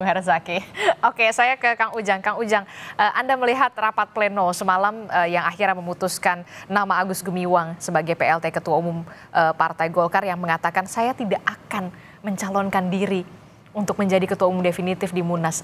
Bu Herzaki. Oke, saya ke Kang Ujang. Kang Ujang, eh, Anda melihat rapat pleno semalam eh, yang akhirnya memutuskan nama Agus Gumiwang sebagai PLT Ketua Umum eh, Partai Golkar yang mengatakan saya tidak akan mencalonkan diri untuk menjadi Ketua Umum definitif di Munas.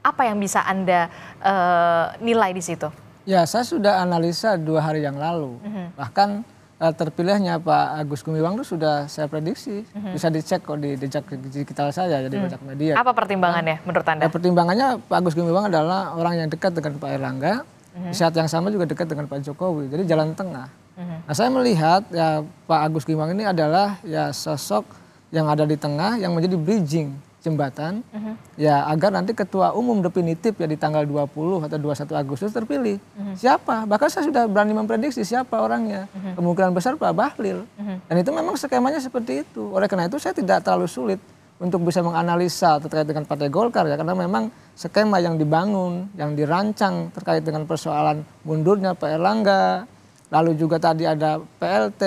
Apa yang bisa Anda uh, nilai di situ? Ya, saya sudah analisa dua hari yang lalu. Mm -hmm. Bahkan Eh, terpilihnya Pak Agus Gumiwang itu sudah saya prediksi. Mm-hmm. Bisa dicek kok di jejak digital saya, jadi mm. media. Apa pertimbangannya menurut Anda? Ya, pertimbangannya Pak Agus Gumiwang adalah orang yang dekat dengan Pak Erlangga, mm-hmm. di saat yang sama juga dekat dengan Pak Jokowi, jadi jalan tengah. Mm-hmm. Nah saya melihat ya Pak Agus Gumiwang ini adalah ya sosok yang ada di tengah yang menjadi bridging jembatan uh mhm. -huh. ya agar nanti ketua umum definitif ya di tanggal 20 atau 21 Agustus terpilih. Uh mhm. -huh. Siapa? Bahkan saya sudah berani memprediksi siapa orangnya. Uh mhm. -huh. Kemungkinan besar Pak Bahlil. Uh -huh. Dan itu memang skemanya seperti itu. Oleh karena itu saya tidak terlalu sulit untuk bisa menganalisa terkait dengan Partai Golkar ya karena memang skema yang dibangun, yang dirancang terkait dengan persoalan mundurnya Pak Erlangga, lalu juga tadi ada PLT,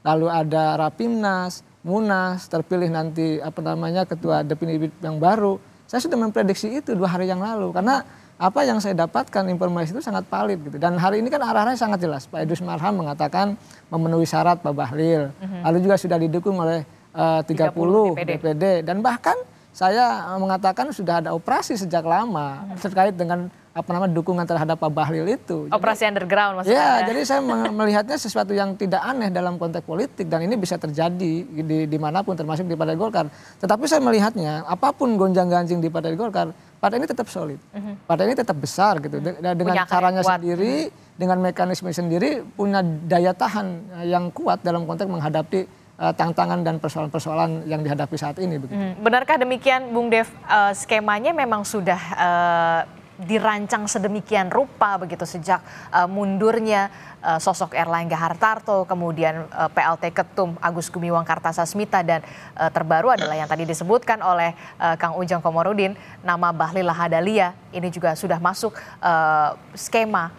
lalu ada Rapimnas, Munas terpilih nanti apa namanya ketua definitif yang baru. Saya sudah memprediksi itu dua hari yang lalu karena apa yang saya dapatkan informasi itu sangat valid gitu. Dan hari ini kan arahnya sangat jelas. Pak Idrus Marham mengatakan memenuhi syarat Pak Bahlil. mm Lalu juga sudah didukung oleh uh, 30, 30 DPD. DPD dan bahkan saya mengatakan sudah ada operasi sejak lama mhm. terkait dengan apa nama dukungan terhadap Pak Bahlil itu. Operasi underground maksudnya. Ya, ya? jadi saya melihatnya sesuatu yang tidak aneh dalam konteks politik dan ini bisa terjadi di dimanapun termasuk di Partai Golkar. Tetapi saya melihatnya apapun gonjang-ganjing di Partai Golkar, partai ini tetap solid. Mhm. Partai ini tetap besar gitu mhm. dengan punya caranya kuat. sendiri, mhm. dengan mekanisme sendiri punya daya tahan eh, yang kuat dalam konteks menghadapi eh, tantangan dan persoalan-persoalan yang dihadapi saat ini. Begitu. Benarkah demikian, Bung Dev? Uh, skemanya memang sudah uh, dirancang sedemikian rupa begitu sejak uh, mundurnya uh, sosok Erlangga Hartarto, kemudian uh, eh, PLT Ketum Agus Gumiwang Kartasasmita dan uh, terbaru adalah yang tadi disebutkan oleh uh, Kang Ujang Komorudin, nama Bahlil Lahadalia ini juga sudah masuk uh, skema.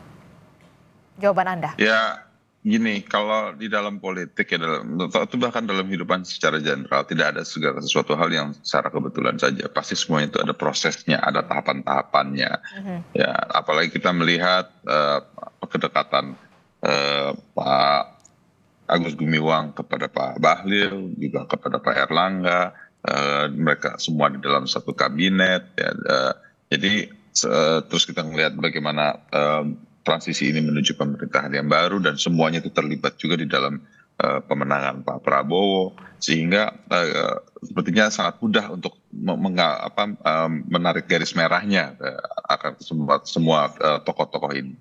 Jawaban Anda? Ya, gini kalau di dalam politik ya dalam atau bahkan dalam kehidupan secara general tidak ada segala sesuatu hal yang secara kebetulan saja pasti semuanya itu ada prosesnya ada tahapan-tahapannya mm-hmm. ya apalagi kita melihat uh, kedekatan uh, Pak Agus Gumiwang kepada Pak Bahlil juga kepada Pak Erlangga uh, mereka semua di dalam satu kabinet ya uh, jadi uh, terus kita melihat bagaimana uh, transisi ini menuju pemerintahan yang baru dan semuanya itu terlibat juga di dalam uh, pemenangan Pak Prabowo sehingga uh, sepertinya sangat mudah untuk apa, um, menarik garis merahnya uh, akan semua semua uh, tokoh-tokoh ini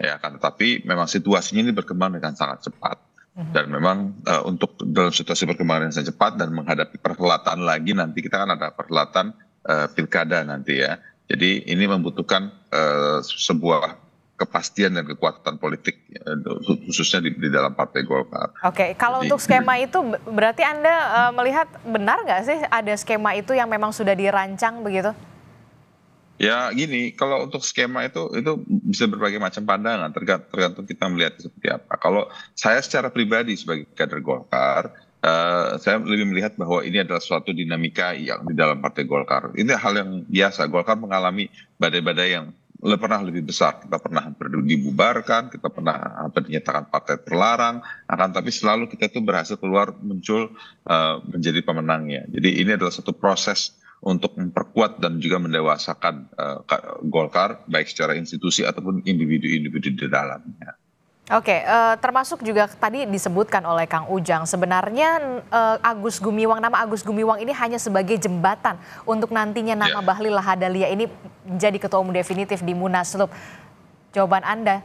ya kan tetapi memang situasinya ini berkembang dengan sangat cepat mhm. dan memang uh, untuk dalam situasi berkembang yang sangat cepat dan menghadapi perhelatan lagi nanti kita kan ada perhelatan uh, pilkada nanti ya jadi ini membutuhkan uh, sebuah kepastian dan kekuatan politik ya, khususnya di, di dalam partai Golkar. Oke, okay. kalau untuk skema itu berarti anda uh, melihat benar nggak sih ada skema itu yang memang sudah dirancang begitu? Ya gini, kalau untuk skema itu itu bisa berbagai macam pandangan tergantung kita melihat seperti apa. Kalau saya secara pribadi sebagai kader Golkar, uh, saya lebih melihat bahwa ini adalah suatu dinamika yang di dalam Partai Golkar. Ini hal yang biasa. Golkar mengalami badai-badai yang pernah lebih besar. Kita pernah dibubarkan, kita pernah apa dinyatakan partai terlarang. Akan nah, tapi selalu kita itu berhasil keluar muncul uh, menjadi pemenangnya. Jadi ini adalah satu proses untuk memperkuat dan juga mendewasakan uh, Golkar baik secara institusi ataupun individu-individu di dalamnya. Oke, uh, termasuk juga tadi disebutkan oleh Kang Ujang, sebenarnya uh, Agus Gumiwang, nama Agus Gumiwang ini hanya sebagai jembatan untuk nantinya nama yeah. Bahlil Lahadalia ini jadi ketua umum definitif di Munaslup. Jawaban Anda?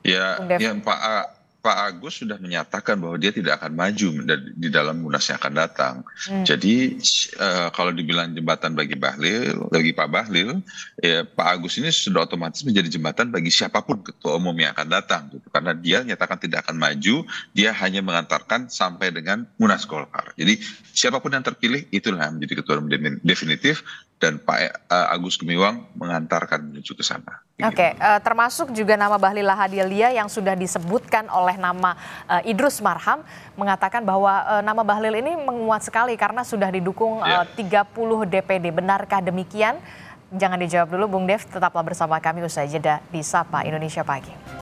Ya, yeah, yeah, Pak A, eh, Pak Agus sudah menyatakan bahwa dia tidak akan maju di dalam munas yang akan datang. Hmm. Jadi uh, kalau dibilang jembatan bagi Bahlil, bagi Pak Bahlil, ya, Pak Agus ini sudah otomatis menjadi jembatan bagi siapapun ketua umum yang akan datang, gitu. karena dia menyatakan tidak akan maju, dia hanya mengantarkan sampai dengan munas Golkar. Jadi siapapun yang terpilih itulah menjadi ketua umum definitif dan Pak eh, Agus Gumiwang mengantarkan menuju ke sana. Oke, okay, uh, eh, termasuk juga nama Bahlil Hadilia yang sudah disebutkan oleh nama uh, Idrus Marham mengatakan bahwa uh, nama Bahlil ini menguat sekali karena sudah didukung yeah. uh, 30 DPD. Benarkah demikian? Jangan dijawab dulu Bung Dev, tetaplah bersama kami usai jeda di Sapa Indonesia Pagi.